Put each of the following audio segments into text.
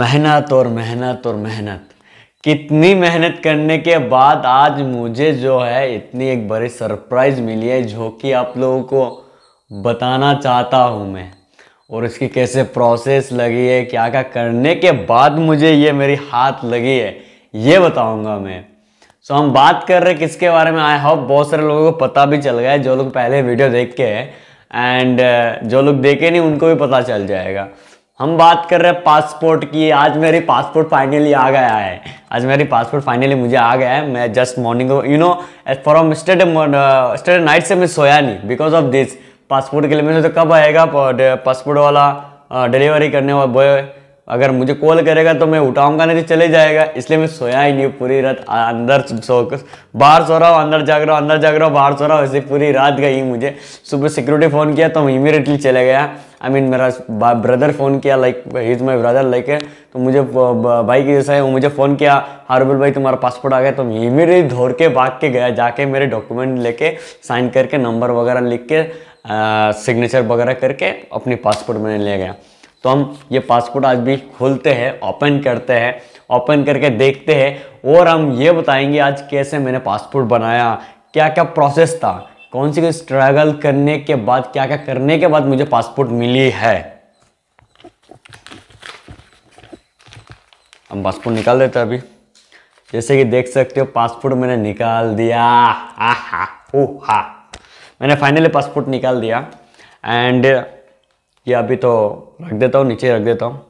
मेहनत और मेहनत और मेहनत कितनी मेहनत करने के बाद आज मुझे जो है इतनी एक बड़ी सरप्राइज़ मिली है जो कि आप लोगों को बताना चाहता हूँ मैं और इसकी कैसे प्रोसेस लगी है क्या क्या करने के बाद मुझे ये मेरी हाथ लगी है ये बताऊंगा मैं सो so, हम बात कर रहे किसके बारे में आई होप बहुत सारे लोगों को पता भी चल गया है जो लोग पहले वीडियो देख के हैं एंड uh, जो लोग देखे नहीं उनको भी पता चल जाएगा हम बात कर रहे हैं पासपोर्ट की आज मेरी पासपोर्ट फाइनली आ गया है आज मेरी पासपोर्ट फाइनली मुझे आ गया है मैं just morning you know from state state night से मैं सोया नहीं बिकॉज ऑफ दिस पासपोर्ट के लिए मैंने तो कब आएगा पासपोर्ट uh, वाला डिलीवरी uh, करने वाला बॉय अगर मुझे कॉल करेगा तो मैं उठाऊंगा नहीं तो चले जाएगा इसलिए मैं सोया ही नहीं पूरी रात अंदर सो बाहर सो रहा हूँ अंदर जाग रहा हूँ अंदर जाग रहा हूँ बाहर सो रहा हूँ ऐसे पूरी रात गई मुझे सुबह सिक्योरिटी फ़ोन किया तो मैं इमीडिएटली चले गया आई I मीन mean, मेरा ब्रदर फ़ोन किया like is my brother like है तो मुझे भाई की जैसा है वो मुझे फ़ोन किया हारबुल भाई तुम्हारा पासपोर्ट आ गया तो मैं इमीडिएटली दौड़ के भाग के गया जाके मेरे डॉक्यूमेंट लेके साइन करके नंबर वगैरह लिख के सिग्नेचर वगैरह करके अपनी पासपोर्ट मैंने ले गया तो हम ये पासपोर्ट आज भी खोलते हैं ओपन करते हैं ओपन करके देखते हैं और हम ये बताएंगे आज कैसे मैंने पासपोर्ट बनाया क्या क्या प्रोसेस था कौन सी स्ट्रगल करने के बाद क्या क्या करने के बाद मुझे पासपोर्ट मिली है हम पासपोर्ट निकाल देते हैं अभी जैसे कि देख सकते हो पासपोर्ट मैंने निकाल दिया हा हा हा मैंने फाइनली पासपोर्ट निकाल दिया एंड ये अभी तो रख देता हूँ नीचे रख देता हूँ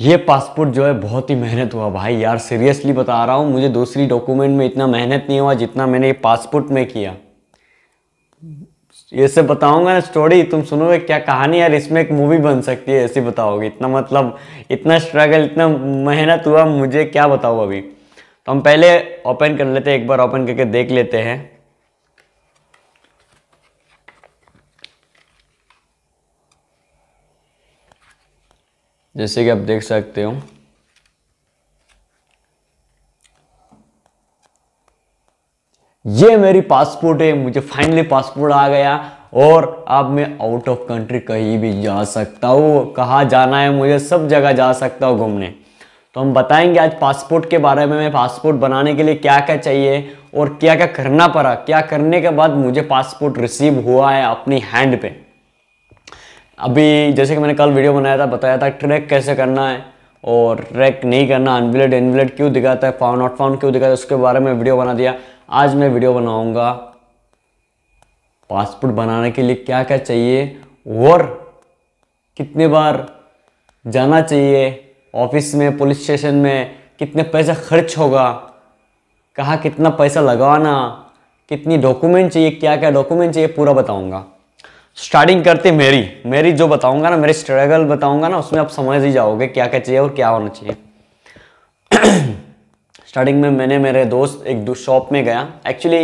ये पासपोर्ट जो है बहुत ही मेहनत हुआ भाई यार सीरियसली बता रहा हूँ मुझे दूसरी डॉक्यूमेंट में इतना मेहनत नहीं हुआ जितना मैंने ये पासपोर्ट में किया ये सब बताऊंगा ना स्टोरी तुम सुनोगे क्या कहानी यार इसमें एक मूवी बन सकती है ऐसी बताओगे इतना मतलब इतना स्ट्रगल इतना मेहनत हुआ मुझे क्या बताओ अभी तो हम पहले ओपन कर लेते हैं एक बार ओपन करके देख लेते हैं जैसे कि आप देख सकते हो ये मेरी पासपोर्ट है मुझे फाइनली पासपोर्ट आ गया और अब मैं आउट ऑफ कंट्री कहीं भी जा सकता हूँ कहाँ जाना है मुझे सब जगह जा सकता हूँ घूमने तो हम बताएंगे आज पासपोर्ट के बारे में मैं पासपोर्ट बनाने के लिए क्या क्या चाहिए और क्या क्या करना पड़ा क्या करने के बाद मुझे पासपोर्ट रिसीव हुआ है अपनी हैंड पे अभी जैसे कि मैंने कल वीडियो बनाया था बताया था ट्रैक कैसे करना है और ट्रैक नहीं करना अनविलेड इनविलेड क्यों दिखाता है फाउंड नॉट फाउंड क्यों दिखाता है उसके बारे में वीडियो बना दिया आज मैं वीडियो बनाऊंगा पासपोर्ट बनाने के लिए क्या क्या चाहिए और कितने बार जाना चाहिए ऑफिस में पुलिस स्टेशन में कितने पैसा खर्च होगा कहाँ कितना पैसा लगाना कितनी डॉक्यूमेंट चाहिए क्या क्या डॉक्यूमेंट चाहिए पूरा बताऊंगा स्टार्टिंग करते मेरी मेरी जो बताऊंगा ना मेरी स्ट्रगल बताऊंगा ना उसमें आप समझ ही जाओगे क्या क्या चाहिए और क्या होना चाहिए स्टार्टिंग में मैंने मेरे दोस्त एक दो शॉप में गया एक्चुअली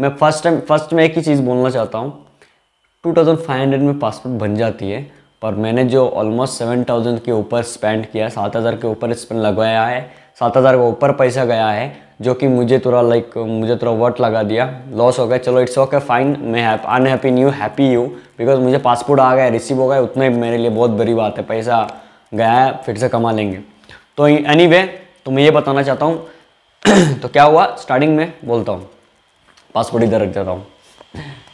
मैं फर्स्ट टाइम फर्स्ट में एक ही चीज़ बोलना चाहता हूँ टू थाउजेंड फाइव हंड्रेड में पासपोर्ट बन जाती है पर मैंने जो ऑलमोस्ट सेवन थाउजेंड के ऊपर स्पेंड किया सात हज़ार के ऊपर स्पेंड लगवाया है सात हज़ार का ऊपर पैसा गया है जो कि मुझे थोड़ा लाइक मुझे थोड़ा वर्ट लगा दिया लॉस हो गया चलो इट्स ओके फाइन मैं unhappy new happy you because मुझे पासपोर्ट आ गया रिसीव हो गया उतना ही मेरे लिए बहुत बड़ी बात है पैसा गया है फिर से कमा लेंगे तो एनी anyway, तो मैं ये बताना चाहता हूँ तो क्या हुआ स्टार्टिंग में बोलता हूँ पासपोर्ट इधर रख जाता हूँ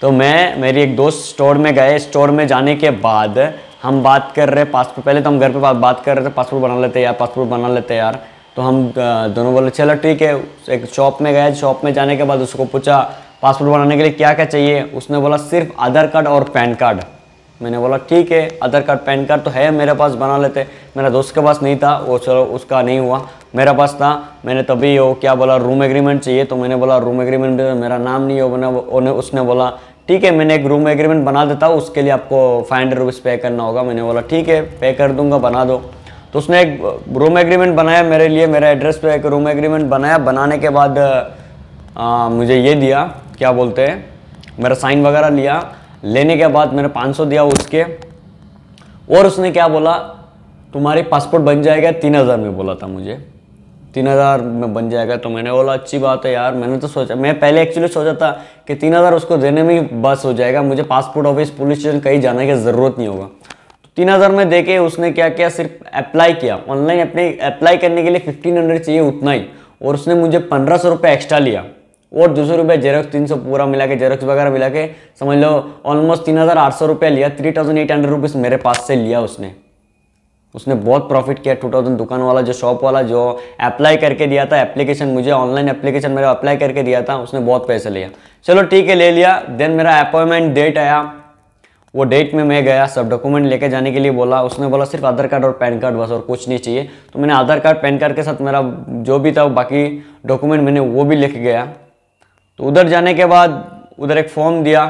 तो मैं मेरी एक दोस्त स्टोर में गए स्टोर में जाने के बाद हम बात कर रहे पासपोर्ट पहले तो हम घर पे बात कर रहे थे पासपोर्ट बना लेते यार पासपोर्ट बना लेते यार तो हम दोनों बोले चलो ठीक है एक शॉप में गए शॉप में जाने के बाद उसको पूछा पासपोर्ट बनाने के लिए क्या क्या चाहिए उसने बोला सिर्फ आधार कार्ड और पैन कार्ड मैंने बोला ठीक है आधार कार्ड पैन कार्ड तो है मेरे पास बना लेते मेरा दोस्त के पास नहीं था वो चलो उसका नहीं हुआ मेरा पास था मैंने तभी वो क्या बोला रूम एग्रीमेंट चाहिए तो मैंने बोला रूम एग्रीमेंट में मेरा नाम नहीं हो बना उसने बोला ठीक है मैंने एक रूम एग्रीमेंट बना देता हूँ उसके लिए आपको फाइव हंड्रेड रुपीज़ पे करना होगा मैंने बोला ठीक है पे कर दूंगा बना दो तो उसने एक रूम एग्रीमेंट बनाया मेरे लिए मेरे एड्रेस पे एक रूम एग्रीमेंट बनाया बनाने के बाद आ, मुझे ये दिया क्या बोलते हैं मेरा साइन वगैरह लिया लेने के बाद मैंने 500 दिया उसके और उसने क्या बोला तुम्हारी पासपोर्ट बन जाएगा तीन हज़ार में बोला था मुझे तीन हज़ार में बन जाएगा तो मैंने बोला अच्छी बात है यार मैंने तो सोचा मैं पहले एक्चुअली सोचा था कि तीन हज़ार उसको देने में ही बस हो जाएगा मुझे पासपोर्ट ऑफिस पुलिस स्टेशन कहीं जाने की ज़रूरत नहीं होगा तीन हज़ार में देके उसने क्या किया सिर्फ अप्लाई किया ऑनलाइन अपने अप्लाई करने के लिए फिफ्टीन हंड्रेड चाहिए उतना ही और उसने मुझे पंद्रह सौ रुपये एक्स्ट्रा लिया और दो सौ रुपये जेरोक्स तीन सौ पूरा मिला के जेरोक्स वगैरह मिला के समझ लो ऑलमोस्ट तीन हज़ार आठ सौ रुपया लिया three thousand eight hundred rupees मेरे पास से लिया उसने उसने बहुत प्रॉफिट किया टू थाउजेंड दुकान वाला जो शॉप वाला जो अप्लाई करके दिया था एप्लीकेशन मुझे ऑनलाइन एप्लीकेशन मेरा अप्लाई करके दिया था उसने बहुत पैसे लिया चलो ठीक है ले लिया देन मेरा अपॉइंटमेंट डेट आया वो डेट में मैं गया सब डॉक्यूमेंट लेके जाने के लिए बोला उसने बोला सिर्फ आधार कार्ड और पैन कार्ड बस और कुछ नहीं चाहिए तो मैंने आधार कार्ड पैन कार्ड के साथ मेरा जो भी था बाकी डॉक्यूमेंट मैंने वो भी लेके गया तो उधर जाने के बाद उधर एक फॉर्म दिया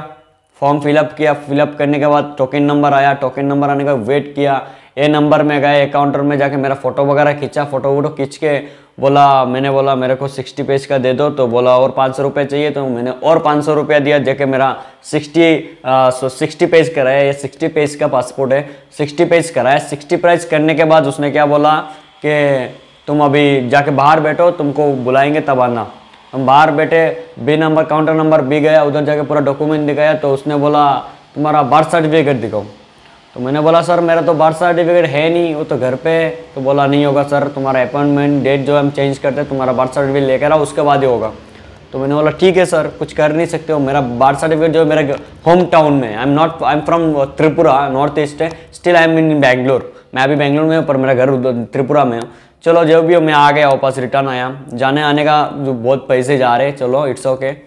फॉर्म फिलअप किया फिलअप करने के बाद टोकन नंबर आया टोकन नंबर आने का वेट किया ए नंबर में गए काउंटर में जाके मेरा फोटो वगैरह खींचा फोटो वोटो खींच के बोला मैंने बोला मेरे को सिक्सटी पेज का दे दो तो बोला और पाँच सौ रुपये चाहिए तो मैंने और पाँच सौ रुपया दिया जाके मेरा सिक्सटी सो सिक्सटी पेज कराया ये सिक्सटी पेज का पासपोर्ट है सिक्सटी पेज कराया सिक्सटी पेज करने के बाद उसने क्या बोला कि तुम अभी जाके बाहर बैठो तुमको बुलाएंगे तब आना हम बाहर बैठे B number counter number B गया उधर जाके पूरा डॉक्यूमेंट दिखाया तो उसने बोला तुम्हारा बर्थ सर्टिफिकेट दिखाओ तो मैंने बोला सर मेरा तो बर्थ सर्टिफिकेट है नहीं वो तो घर पे तो बोला नहीं होगा सर तुम्हारा अपॉइंटमेंट डेट जो हम चेंज करते हैं तुम्हारा बर्थ सर्टिफिकेट लेकर आओ उसके बाद ही होगा तो मैंने बोला ठीक है सर कुछ कर नहीं सकते हो मेरा बर्थ सर्टिफिकेट जो है मेरे होम टाउन में I am not I am from Tripura north east है still I am in Bangalore मैं अभी बैंगलोर में हूँ पर मेरा घर त्रिपुरा में हूँ चलो जब भी हो मैं आ गया वापस रिटर्न आया जाने आने का जो बहुत पैसे जा रहे चलो इट्स ओके okay.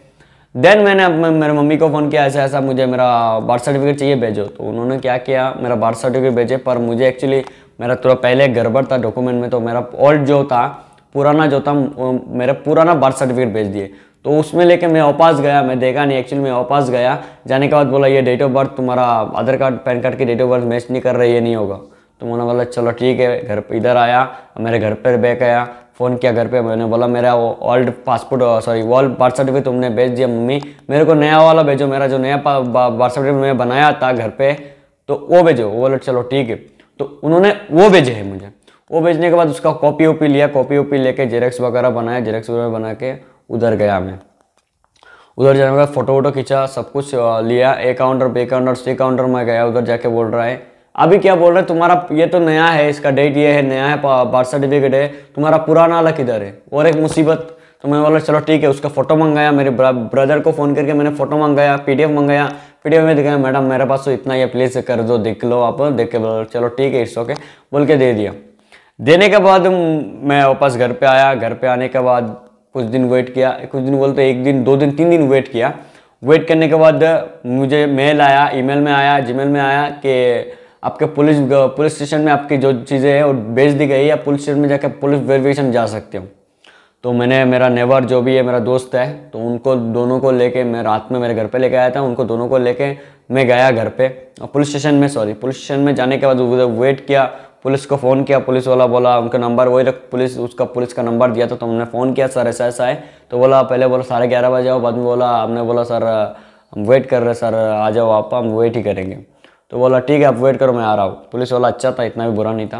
देन मैंने अब मेरे मम्मी को फ़ोन किया ऐसा ऐसा मुझे मेरा बर्थ सर्टिफिकेट चाहिए भेजो तो उन्होंने क्या किया मेरा बर्थ सर्टिफिकेट भेजे पर मुझे एक्चुअली मेरा थोड़ा पहले गड़बड़ था डॉक्यूमेंट में तो मेरा ओल्ड जो था पुराना जो था मेरा पुराना बर्थ सर्टिफिकेट भेज दिए तो उसमें लेके मैं ओपास गया मैं देखा नहीं एक्चुअली मैं ओपास गया जाने के बाद बोला ये डेट ऑफ बर्थ तुम्हारा आधार कार्ड पैन कार्ड की डेट ऑफ बर्थ मैच नहीं कर रही है नहीं होगा तो मैंने बोला चलो ठीक है घर पर इधर आया मेरे घर पर बैक आया फ़ोन किया घर पे मैंने बोला मेरा वो old passport sorry old birth certificate तुमने भेज दिया मम्मी मेरे को नया वाला भेजो मेरा जो नया बर्थ सर्टिफिकेट मैंने बनाया था घर पे तो वो भेजो वो बोले चलो ठीक है तो उन्होंने वो भेजे है मुझे वो भेजने के बाद उसका कॉपी ओपी लिया कॉपी ओपी लेके जेरेक्स वगैरह बनाया जेरेक्स वगैरह बना के उधर गया मैं उधर जाने के बाद फ़ोटो वोटो खींचा सब कुछ लिया A counter B counter C counter में गया उधर जाके बोल रहा है अभी क्या बोल रहे हैं तुम्हारा ये तो नया है इसका डेट ये है नया है बर्थ सर्टिफिकेट है तुम्हारा पुराना वाला किधर है और एक मुसीबत तो मैं बोला चलो ठीक है उसका फोटो मंगाया मेरे ब्रदर को फ़ोन करके मैंने फ़ोटो मंगाया पी मंगाया पी में दिखाया मैडम मेरे पास तो इतना ही प्लेस कर दो देख लो आप देख के बोलो चलो ठीक है इट्स ओके बोल के दे दिया देने के बाद मैं वापस घर पे आया घर पे आने के बाद कुछ दिन वेट किया कुछ दिन बोलते एक दिन दो दिन तीन दिन वेट किया वेट करने के बाद मुझे मेल आया ईमेल में आया जीमेल में आया कि आपके पुलिस पुलिस स्टेशन में आपकी जो चीज़ें हैं वो बेच दी गई है पुलिस स्टेशन में जाकर पुलिस वेरिफिकेशन जा सकते हो तो मैंने मेरा नेवर जो भी है मेरा दोस्त है तो उनको दोनों को लेके मैं रात में मेरे घर पे लेके आया था उनको दोनों को लेके मैं गया घर पे और पुलिस स्टेशन में सॉरी पुलिस स्टेशन में जाने के बाद वेट किया पुलिस को फ़ोन किया पुलिस वाला बोला उनका नंबर वही रख पुलिस उसका पुलिस का नंबर दिया था तो हमने फ़ोन किया सर ऐसा ऐसा है तो बोला पहले बोला साढ़े ग्यारह बजे आओ बाद में बोला हमने बोला सर हम वेट कर रहे सर आ जाओ आप हम वेट ही करेंगे तो बोला ठीक है आप वेट करो मैं आ रहा हूँ पुलिस वाला अच्छा था इतना भी बुरा नहीं था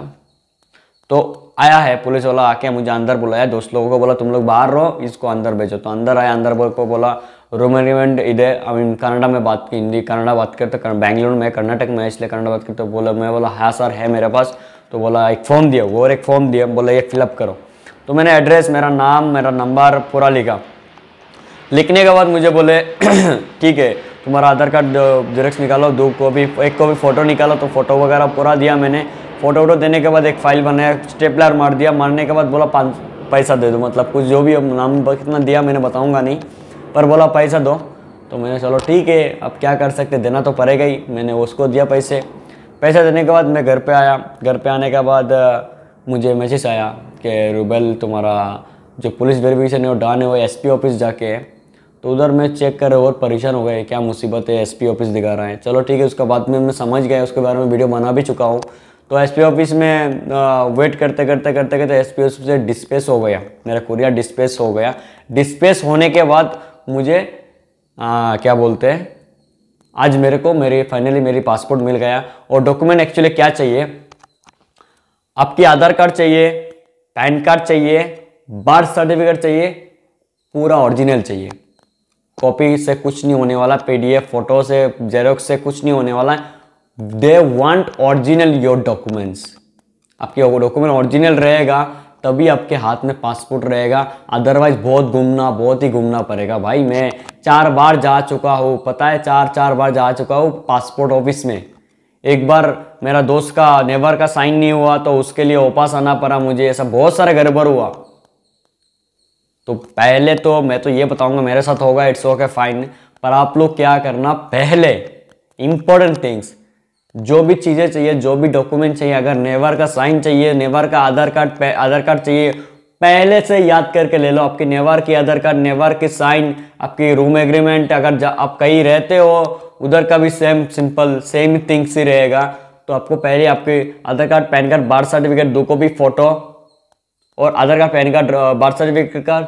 तो आया है पुलिस वाला आके मुझे अंदर बुलाया दोस्त लोगों को बोला तुम लोग बाहर रहो इसको अंदर भेजो तो अंदर आया अंदर बोल को बोला रोमेनिवेंट इधर आई मीन कनाडा में बात की हिंदी कनाडा बात करते तो बैंगलोर में कर्नाटक में इसलिए कनाडा बात करते तो बोला मैं बोला हाँ सर है मेरे पास तो बोला एक फॉर्म दिया और एक फॉर्म दिया बोला ये फिलअप करो तो मैंने एड्रेस मेरा नाम मेरा नंबर पूरा लिखा लिखने के बाद मुझे बोले ठीक है तुम्हारा आधार कार्ड जेरोक्स निकालो दो कॉपी एक कॉपी फ़ोटो निकालो तो फ़ोटो वगैरह पूरा दिया मैंने फ़ोटो वोटो देने के बाद एक फ़ाइल बनाया स्टेपलर मार दिया मारने के बाद बोला पाँच पैसा दे दो मतलब कुछ जो भी नाम कितना दिया मैंने बताऊँगा नहीं पर बोला पैसा दो तो मैंने चलो ठीक है अब क्या कर सकते देना तो पड़ेगा ही मैंने उसको दिया पैसे पैसा देने के बाद मैं घर पे आया घर पे आने के बाद मुझे मैसेज आया कि रुबेल तुम्हारा जो पुलिस वेरिफिकेशन है वो डाने है वो एसपी ऑफिस जाके तो उधर मैं चेक कर और परेशान हो गए क्या मुसीबत है एसपी ऑफिस दिखा रहा है चलो ठीक है उसका बाद में मैं समझ गया उसके बारे में वीडियो बना भी चुका हूँ तो एसपी ऑफिस में वेट करते करते करते करते पी ऑफिस से डिस्पेस हो गया मेरा कुरियर डिस्पेस हो गया डिस्पेस होने के बाद मुझे आ, क्या बोलते हैं आज मेरे को मेरी फाइनली मेरी पासपोर्ट मिल गया और डॉक्यूमेंट एक्चुअली क्या चाहिए आपकी आधार कार्ड चाहिए पैन कार्ड चाहिए बर्थ सर्टिफिकेट चाहिए पूरा ओरिजिनल चाहिए कॉपी से कुछ नहीं होने वाला पीडीएफ फोटो से जेरोक्स से कुछ नहीं होने वाला है they want original your documents आपके डॉक्यूमेंट ओरिजिनल रहेगा तभी आपके हाथ में पासपोर्ट रहेगा अदरवाइज बहुत घूमना बहुत ही घूमना पड़ेगा भाई मैं चार बार जा चुका हूँ पता है चार चार बार जा चुका हूँ पासपोर्ट ऑफिस में एक बार मेरा दोस्त का नेवर का साइन नहीं हुआ तो उसके लिए ओपास आना पड़ा मुझे ऐसा बहुत सारा गड़बड़ हुआ तो पहले तो मैं तो ये बताऊंगा मेरे साथ होगा इट्स ओके फाइन पर आप लोग क्या करना पहले इंपॉर्टेंट थिंग्स जो भी चीज़ें चाहिए जो भी डॉक्यूमेंट चाहिए अगर नेवर का साइन चाहिए नेवर का आधार कार्ड आधार कार्ड चाहिए पहले से याद करके ले लो आपकी नेवर की आधार कार्ड नेवर की साइन आपकी रूम एग्रीमेंट अगर आप कहीं रहते हो उधर का भी सेम सिंपल सेम थिंग्स ही रहेगा तो आपको पहले आपके Aadhaar card PAN card birth certificate दो को भी फोटो और Aadhaar card PAN card birth certificate का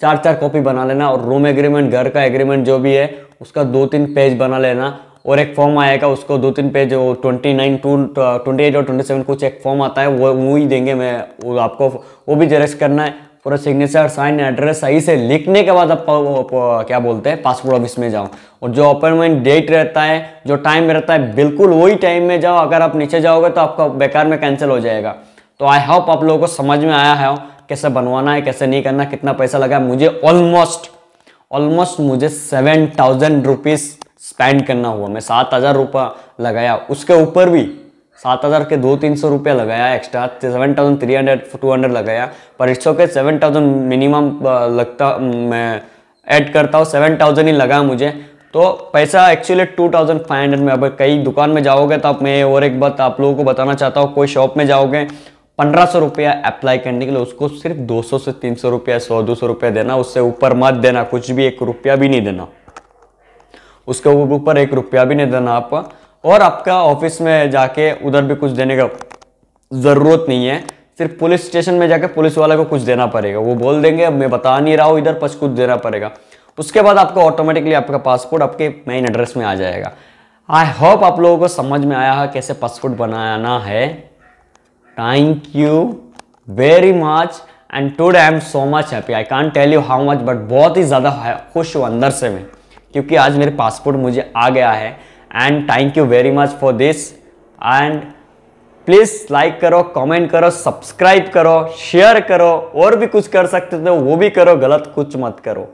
चार चार कॉपी बना लेना और रूम एग्रीमेंट घर का एग्रीमेंट जो भी है उसका दो तीन पेज बना लेना और एक फॉर्म आएगा उसको दो तीन page twenty nine two twenty eight और ट्वेंटी सेवन कुछ एक फॉर्म आता है वो वो ही देंगे मैं वो आपको वो भी जेरेक्स करना है पूरा सिग्नेचर साइन एड्रेस सही से लिखने के बाद आप क्या बोलते हैं पासपोर्ट ऑफिस में जाओ और जो अपॉइंटमेंट डेट रहता है जो टाइम रहता है बिल्कुल वही टाइम में जाओ अगर आप नीचे जाओगे तो आपका बेकार में कैंसिल हो जाएगा तो आई होप आप लोगों को समझ में आया है कैसे बनवाना है कैसे नहीं करना कितना पैसा लगा मुझे ऑलमोस्ट ऑलमोस्ट मुझे सेवन थाउजेंड रुपीज स्पेंड करना हुआ मैं सात हजार रुपया लगाया उसके ऊपर भी सात हज़ार के दो तीन सौ रुपया लगाया extra seven thousand three hundred two hundred लगाया पर it's okay seven thousand minimum लगता मैं ऐड करता हूँ सेवन थाउजेंड ही लगा मुझे तो पैसा actually two thousand five hundred में अब कई दुकान में जाओगे तो आप मैं और एक बात आप लोगों को बताना चाहता हूँ कोई शॉप में जाओगे पंद्रह सौ रुपया अप्लाई करने के लिए उसको सिर्फ दो सौ से तीन सौ रुपया सौ दो सौ रुपया देना उससे ऊपर मत देना कुछ भी एक रुपया भी नहीं देना उसके ऊपर एक रुपया भी नहीं देना आप और आपका ऑफिस में जाके उधर भी कुछ देने का ज़रूरत नहीं है सिर्फ पुलिस स्टेशन में जाके पुलिस वाले को कुछ देना पड़ेगा वो बोल देंगे मैं बता नहीं रहा हूँ इधर पर कुछ देना पड़ेगा उसके बाद आपका ऑटोमेटिकली आपका पासपोर्ट आपके मेन एड्रेस में आ जाएगा आई होप आप लोगों को समझ में आया है कैसे पासपोर्ट बनाना है Thank you very much. And today I am so much happy I can tell you how much but बहुत ही ज़्यादा खुश हूँ अंदर से मैं क्योंकि आज मेरे पासपोर्ट मुझे आ गया है and thank you very much for this and please like करो कमेंट करो सब्सक्राइब करो शेयर करो और भी कुछ कर सकते थे वो भी करो गलत कुछ मत करो